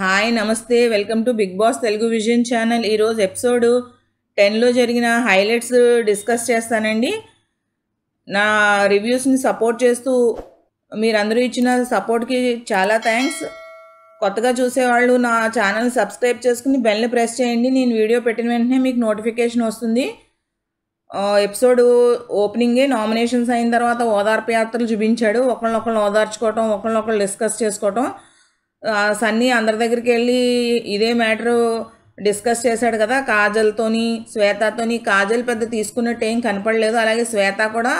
hi నమస్తే welcome to Bigg Boss Telugu vision channel ఈరోజు episode టెన్లో జరిగిన హైలైట్స్ డిస్కస్ చేస్తానండి నా రివ్యూస్ని సపోర్ట్ చేస్తూ మీరందరూ ఇచ్చిన సపోర్ట్కి చాలా థ్యాంక్స్ కొత్తగా చూసేవాళ్ళు నా ఛానల్ని సబ్స్క్రైబ్ చేసుకుని బెల్ని ప్రెస్ చేయండి నేను వీడియో పెట్టిన వెంటనే మీకు నోటిఫికేషన్ వస్తుంది ఎపిసోడ్ ఓపెనింగే నామినేషన్స్ అయిన తర్వాత ఓదార్పు యాత్రలు చూపించాడు ఒకళ్ళొకళ్ళు ఓదార్చుకోవటం ఒకళ్ళొకళ్ళు డిస్కస్ చేసుకోవటం సన్నీ అందరి దగ్గరికి వెళ్ళి ఇదే మ్యాటరు డిస్కస్ చేశాడు కదా కాజల్తోని శ్వేతతోని కాజల్ పెద్ద తీసుకున్నట్టు ఏం కనపడలేదు అలాగే శ్వేత కూడా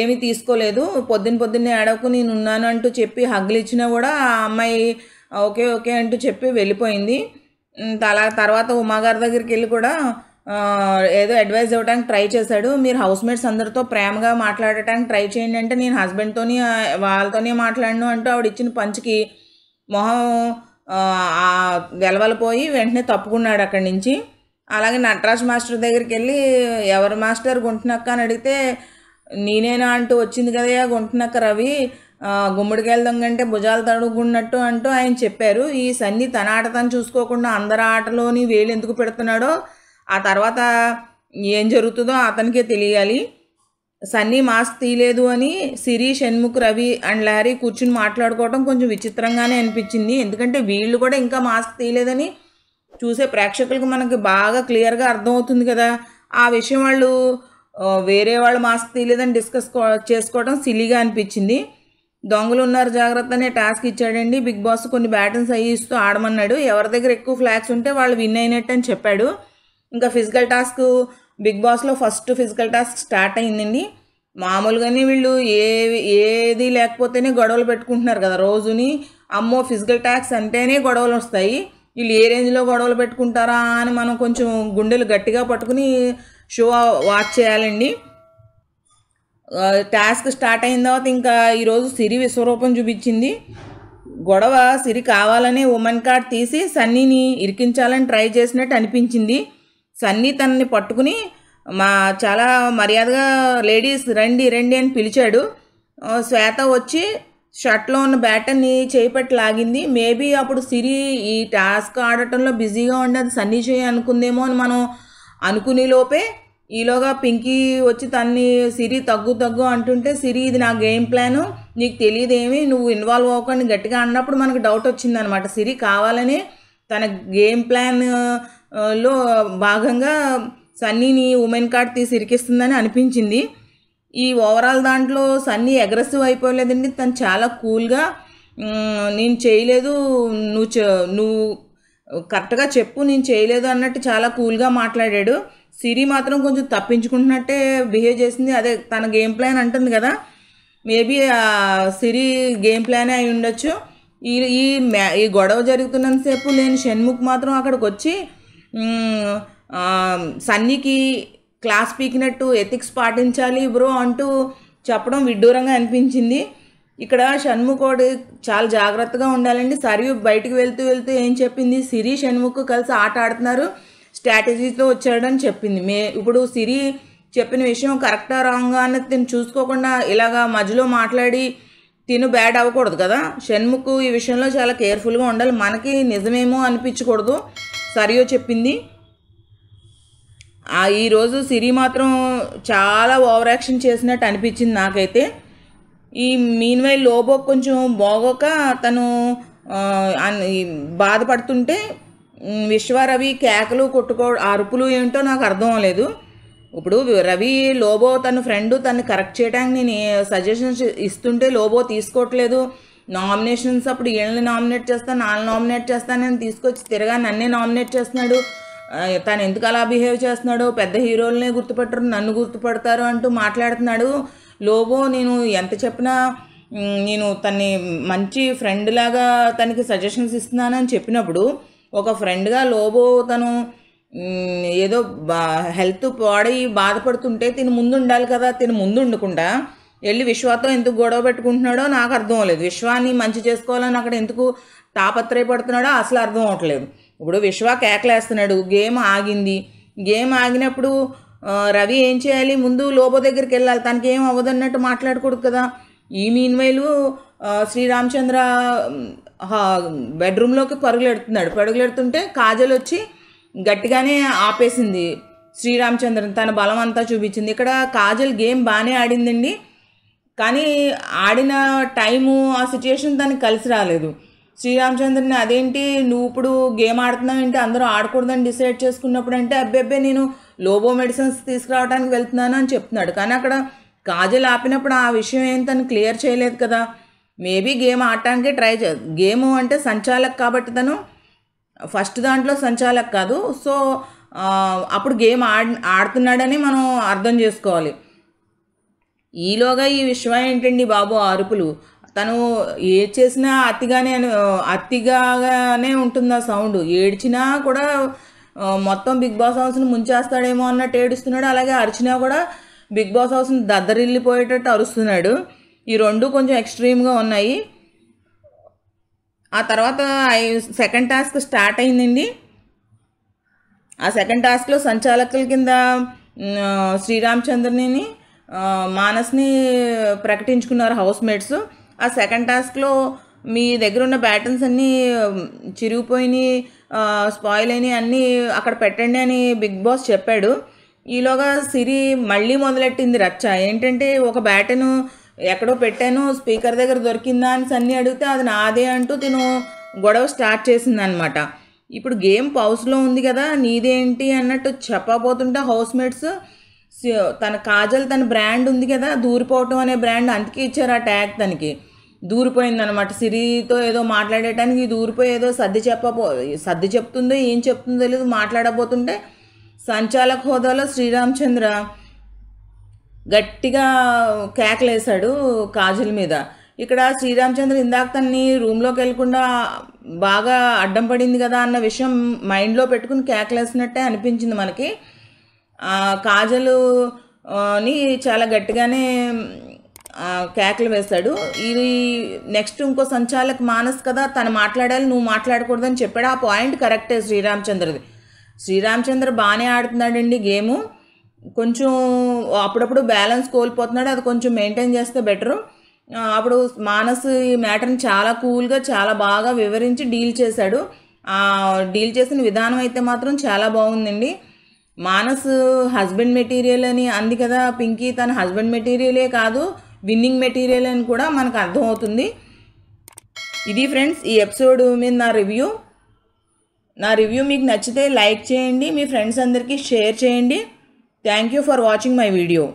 ఏమీ తీసుకోలేదు పొద్దున్న పొద్దున్నే ఏడవకు నేను ఉన్నాను అంటూ చెప్పి హగ్గులు ఇచ్చినా కూడా ఆ అమ్మాయి ఓకే ఓకే అంటూ చెప్పి వెళ్ళిపోయింది అలా తర్వాత ఉమాగారి దగ్గరికి వెళ్ళి కూడా ఏదో అడ్వైజ్ ఇవ్వడానికి ట్రై చేశాడు మీరు హౌస్ మేట్స్ అందరితో ప్రేమగా మాట్లాడటానికి ట్రై చేయండి అంటే నేను హస్బెండ్తోని వాళ్ళతోనే మాట్లాడను అంటూ ఆవిడ ఇచ్చిన పంచికి మొహం వెలవలపోయి వెంటనే తప్పుకున్నాడు అక్కడి నుంచి అలాగే నటరాజ్ మాస్టర్ దగ్గరికి వెళ్ళి ఎవరి మాస్టర్ గుంటనక్క అని అడిగితే నేనేనా అంటూ వచ్చింది కదయా గుంటనక్క రవి గుమ్మడికాయలు అంటే భుజాలు తడుగున్నట్టు అంటూ ఆయన చెప్పారు ఈ సన్ని తన ఆట తను చూసుకోకుండా అందరి ఆటలోని వేలు ఎందుకు పెడుతున్నాడో ఆ తర్వాత ఏం జరుగుతుందో అతనికే తెలియాలి సన్నీ మాస్క్ తీయలేదు అని సిరి షణ్ముఖ్ రవి అండ్ లహరి కూర్చుని మాట్లాడుకోవడం కొంచెం విచిత్రంగానే అనిపించింది ఎందుకంటే వీళ్ళు కూడా ఇంకా మాస్క్ తీయలేదని చూసే ప్రేక్షకులకు మనకి బాగా క్లియర్గా అర్థమవుతుంది కదా ఆ విషయం వాళ్ళు వేరే వాళ్ళు మాస్క్ తీయలేదని డిస్కస్ చేసుకోవడం సిలీగా అనిపించింది దొంగలు ఉన్నారు జాగ్రత్త అనే టాస్క్ ఇచ్చాడండి బిగ్ బాస్ కొన్ని బ్యాటన్స్ అయ్యి ఇస్తూ ఆడమన్నాడు ఎవరి దగ్గర ఎక్కువ ఫ్లాగ్స్ ఉంటే వాళ్ళు విన్ అయినట్టు అని చెప్పాడు ఇంకా ఫిజికల్ టాస్క్ బిగ్ బాస్లో ఫస్ట్ ఫిజికల్ టాస్క్ స్టార్ట్ అయిందండి మామూలుగానే వీళ్ళు ఏ ఏది లేకపోతేనే గొడవలు పెట్టుకుంటున్నారు కదా రోజుని అమ్మో ఫిజికల్ టాక్స్ అంటేనే గొడవలు వస్తాయి వీళ్ళు ఏ రేంజ్లో గొడవలు పెట్టుకుంటారా అని మనం కొంచెం గుండెలు గట్టిగా పట్టుకుని షో వాచ్ చేయాలండి టాస్క్ స్టార్ట్ అయిన తర్వాత ఇంకా ఈరోజు సిరి విశ్వరూపం చూపించింది గొడవ సిరి కావాలని ఉమెన్ కార్డ్ తీసి సన్నీని ఇరికించాలని ట్రై చేసినట్టు అనిపించింది సన్నీ తనని పట్టుకుని మా చాలా మర్యాదగా లేడీస్ రండి రండి అని పిలిచాడు శ్వేత వచ్చి షర్ట్లో ఉన్న బ్యాటర్ని చేపట్టి లాగింది మేబీ అప్పుడు సిరి ఈ టాస్క్ ఆడటంలో బిజీగా ఉండి అది సన్నీ చేయి అనుకుందేమో అని మనం అనుకునే లోపే ఈలోగా పింకీ వచ్చి తన్ని సిరి తగ్గు తగ్గు అంటుంటే సిరి ఇది నా గేమ్ ప్లాను నీకు తెలియదేమి నువ్వు ఇన్వాల్వ్ అవ్వకండి గట్టిగా అన్నప్పుడు మనకు డౌట్ వచ్చిందనమాట సిరి కావాలని తన గేమ్ ప్లాన్ లో భాగంగా సన్నీని ఉమెన్ కార్డ్ తీసి ఇరికిస్తుందని అనిపించింది ఈ ఓవరాల్ దాంట్లో సన్నీ అగ్రెసివ్ అయిపోలేదండి తను చాలా కూల్గా నేను చేయలేదు నువ్వు చె నువ్వు కరెక్ట్గా చెప్పు నేను చేయలేదు అన్నట్టు చాలా కూల్గా మాట్లాడాడు సిరి మాత్రం కొంచెం తప్పించుకుంటున్నట్టే బిహేవ్ చేసింది అదే తన గేమ్ ప్లాన్ అంటుంది కదా మేబీ సిరి గేమ్ ప్లానే అయి ఉండొచ్చు ఈ ఈ గొడవ జరుగుతున్నంతసేపు నేను షణ్ముఖ్ మాత్రం అక్కడికి వచ్చి సన్నీకి క్లాస్ పీకినట్టు ఎథిక్స్ పాటించాలి బ్రో అంటూ చెప్పడం విడ్డూరంగా అనిపించింది ఇక్కడ షణ్ముఖోడు చాలా జాగ్రత్తగా ఉండాలండి సరియు బయటికి వెళ్తూ వెళ్తూ ఏం చెప్పింది సిరి షణ్ముఖ్ కలిసి ఆట ఆడుతున్నారు స్ట్రాటజీతో వచ్చాడని చెప్పింది మే ఇప్పుడు సిరి చెప్పిన విషయం కరెక్టా రాంగా అన్నది తిను చూసుకోకుండా ఇలాగా మధ్యలో మాట్లాడి తిను బ్యాడ్ అవ్వకూడదు కదా షణ్ముఖ్ ఈ విషయంలో చాలా కేర్ఫుల్గా ఉండాలి మనకి నిజమేమో అనిపించకూడదు సరియో చెప్పింది ఈరోజు సిరి మాత్రం చాలా ఓవర్ యాక్షన్ చేసినట్టు అనిపించింది నాకైతే ఈ మీన్వై లోబో కొంచెం బాగోక తను బాధపడుతుంటే విశ్వరవి కేకలు కొట్టుకో అరుపులు ఏంటో నాకు అర్థం లేదు ఇప్పుడు రవి లోబో తన ఫ్రెండ్ తను కరెక్ట్ చేయడానికి నేను సజెషన్స్ ఇస్తుంటే లోబో తీసుకోవట్లేదు నామినేషన్స్ అప్పుడు వీళ్ళని నామినేట్ చేస్తాను నాలుగు నామినేట్ చేస్తాను నేను తీసుకొచ్చి తిరగా నన్నే నామినేట్ చేస్తున్నాడు తను ఎందుకు అలా బిహేవ్ చేస్తున్నాడో పెద్ద హీరోలనే గుర్తుపెట్టరు నన్ను గుర్తుపడతారు అంటూ మాట్లాడుతున్నాడు లోబో నేను ఎంత చెప్పినా నేను తన్ని మంచి ఫ్రెండ్ లాగా తనకి సజెషన్స్ ఇస్తున్నానని చెప్పినప్పుడు ఒక ఫ్రెండ్గా లోబో తను ఏదో బా హెల్త్ పాడై బాధపడుతుంటే తిని ముందు ఉండాలి కదా తిని ముందు ఉండకుండా వెళ్ళి విశ్వతో ఎందుకు గొడవ పెట్టుకుంటున్నాడో నాకు అర్థం అవ్వలేదు విశ్వాన్ని మంచి చేసుకోవాలని అక్కడ ఎందుకు తాపత్రయపడుతున్నాడో అసలు అర్థం అవ్వట్లేదు ఇప్పుడు విశ్వ కేకలేస్తున్నాడు గేమ్ ఆగింది గేమ్ ఆగినప్పుడు రవి ఏం చేయాలి ముందు లోపో దగ్గరికి వెళ్ళాలి తనకి ఏం అవ్వదన్నట్టు మాట్లాడకూడదు కదా ఈ మీన్ వైలు శ్రీరామచంద్ర బెడ్రూమ్లోకి పరుగులెడుతున్నాడు పరుగులెడుతుంటే కాజల్ వచ్చి గట్టిగానే ఆపేసింది శ్రీరామచంద్రన్ తన బలం అంతా చూపించింది ఇక్కడ కాజల్ గేమ్ బాగానే ఆడిందండి కానీ ఆడిన టైము ఆ సిచ్యుయేషన్ దానికి కలిసి రాలేదు శ్రీరామచంద్రని అదేంటి నువ్వు ఇప్పుడు గేమ్ ఆడుతున్నావు ఏంటి అందరూ ఆడకూడదని డిసైడ్ చేసుకున్నప్పుడు అంటే అబ్బే నేను లోబో మెడిసిన్స్ తీసుకురావడానికి వెళ్తున్నాను అని చెప్తున్నాడు కానీ అక్కడ కాజల్ ఆపినప్పుడు ఆ విషయం ఏం తను క్లియర్ చేయలేదు కదా మేబీ గేమ్ ఆడటానికే ట్రై చే గేమ్ అంటే సంచాలక్ కాబట్టి తను ఫస్ట్ దాంట్లో సంచాలక్ కాదు సో అప్పుడు గేమ్ ఆడ్ ఆడుతున్నాడని మనం అర్థం చేసుకోవాలి ఈలోగా ఈ విషయం ఏంటండి బాబు ఆరుపులు తను ఏ చేసినా అతిగానే అతిగానే ఉంటుంది ఆ సౌండ్ ఏడ్చినా కూడా మొత్తం బిగ్ బాస్ హౌస్ని ముంచేస్తాడేమో అన్నట్టు ఏడుస్తున్నాడు అలాగే అరిచినా కూడా బిగ్ బాస్ హౌస్ని దద్దరిల్లిపోయేటట్టు అరుస్తున్నాడు ఈ రెండు కొంచెం ఎక్స్ట్రీమ్గా ఉన్నాయి ఆ తర్వాత సెకండ్ టాస్క్ స్టార్ట్ అయిందండి ఆ సెకండ్ టాస్క్లో సంచాలకుల కింద శ్రీరామచంద్రునిని మానస్ని ప్రకటించుకున్నారు హౌస్ మేట్స్ ఆ సెకండ్ టాస్క్లో మీ దగ్గర ఉన్న బ్యాటన్స్ అన్నీ చిరిగిపోయినాయి స్పాయిల్ అయినాయి అన్నీ అక్కడ పెట్టండి అని బిగ్ బాస్ చెప్పాడు ఈలోగా సిరి మళ్ళీ మొదలెట్టింది రచ్చ ఏంటంటే ఒక బ్యాటను ఎక్కడో పెట్టాను స్పీకర్ దగ్గర దొరికిందా అని అన్నీ అడిగితే అది నాదే అంటూ తిను గొడవ స్టార్ట్ చేసింది అనమాట ఇప్పుడు గేమ్ పౌస్లో ఉంది కదా నీదేంటి అన్నట్టు చెప్పబోతుంటే మేట్స్ తన కాజల్ తన బ్రాండ్ ఉంది కదా దూరిపోవటం అనే బ్రాండ్ అందుకే ఇచ్చారు ఆ ట్యాగ్ తనకి దూరిపోయిందనమాట సిరితో ఏదో మాట్లాడేటానికి దూరిపోయి ఏదో సర్ది చెప్పబో సర్ది చెప్తుందో ఏం చెప్తుందో తెలియదు మాట్లాడబోతుంటే సంచాలక హోదాలో శ్రీరామచంద్ర గట్టిగా కేకలేశాడు కాజల్ మీద ఇక్కడ శ్రీరామచంద్ర ఇందాక తన్ని రూమ్లోకి వెళ్ళకుండా బాగా అడ్డం పడింది కదా అన్న విషయం మైండ్లో పెట్టుకుని కేకలేసినట్టే అనిపించింది మనకి కాజలు ని చాలా గట్టిగానే కేకలు వేశాడు ఇది నెక్స్ట్ ఇంకో సంచాలక్ మానస్ కదా తను మాట్లాడాలి నువ్వు మాట్లాడకూడదని చెప్పాడు ఆ పాయింట్ కరెక్టే శ్రీరామచంద్రది శ్రీరామచంద్ర బాగానే ఆడుతున్నాడండి గేము కొంచెం అప్పుడప్పుడు బ్యాలెన్స్ కోల్పోతున్నాడు అది కొంచెం మెయింటైన్ చేస్తే బెటరు అప్పుడు మానస్ ఈ మ్యాటర్ని చాలా కూల్గా చాలా బాగా వివరించి డీల్ చేశాడు డీల్ చేసిన విధానం అయితే మాత్రం చాలా బాగుందండి మానస్ హస్బెండ్ మెటీరియల్ అని అంది కదా పింకీ తన హస్బెండ్ మెటీరియలే కాదు విన్నింగ్ మెటీరియల్ అని కూడా మనకు అర్థమవుతుంది ఇది ఫ్రెండ్స్ ఈ ఎపిసోడ్ మీద నా రివ్యూ నా రివ్యూ మీకు నచ్చితే లైక్ చేయండి మీ ఫ్రెండ్స్ అందరికీ షేర్ చేయండి thank you for watching my video